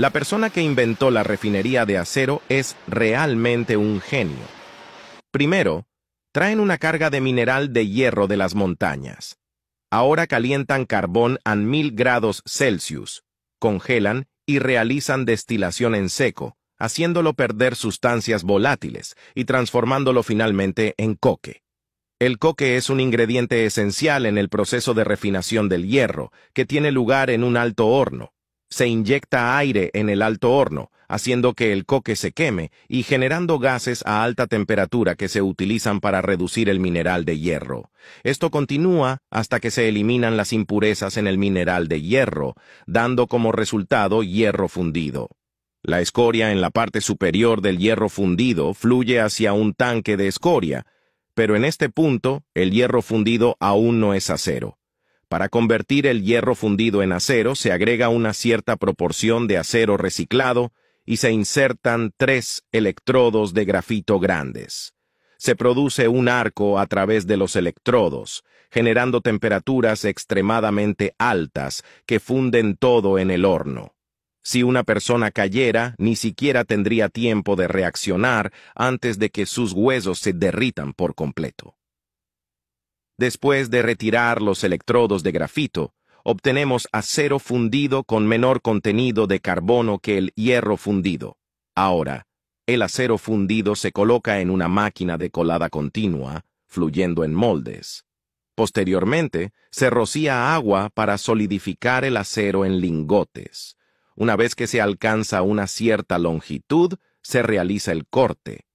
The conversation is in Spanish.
La persona que inventó la refinería de acero es realmente un genio. Primero, traen una carga de mineral de hierro de las montañas. Ahora calientan carbón a 1000 grados Celsius, congelan y realizan destilación en seco, haciéndolo perder sustancias volátiles y transformándolo finalmente en coque. El coque es un ingrediente esencial en el proceso de refinación del hierro, que tiene lugar en un alto horno, se inyecta aire en el alto horno, haciendo que el coque se queme y generando gases a alta temperatura que se utilizan para reducir el mineral de hierro. Esto continúa hasta que se eliminan las impurezas en el mineral de hierro, dando como resultado hierro fundido. La escoria en la parte superior del hierro fundido fluye hacia un tanque de escoria, pero en este punto el hierro fundido aún no es acero. Para convertir el hierro fundido en acero se agrega una cierta proporción de acero reciclado y se insertan tres electrodos de grafito grandes. Se produce un arco a través de los electrodos, generando temperaturas extremadamente altas que funden todo en el horno. Si una persona cayera, ni siquiera tendría tiempo de reaccionar antes de que sus huesos se derritan por completo. Después de retirar los electrodos de grafito, obtenemos acero fundido con menor contenido de carbono que el hierro fundido. Ahora, el acero fundido se coloca en una máquina de colada continua, fluyendo en moldes. Posteriormente, se rocía agua para solidificar el acero en lingotes. Una vez que se alcanza una cierta longitud, se realiza el corte.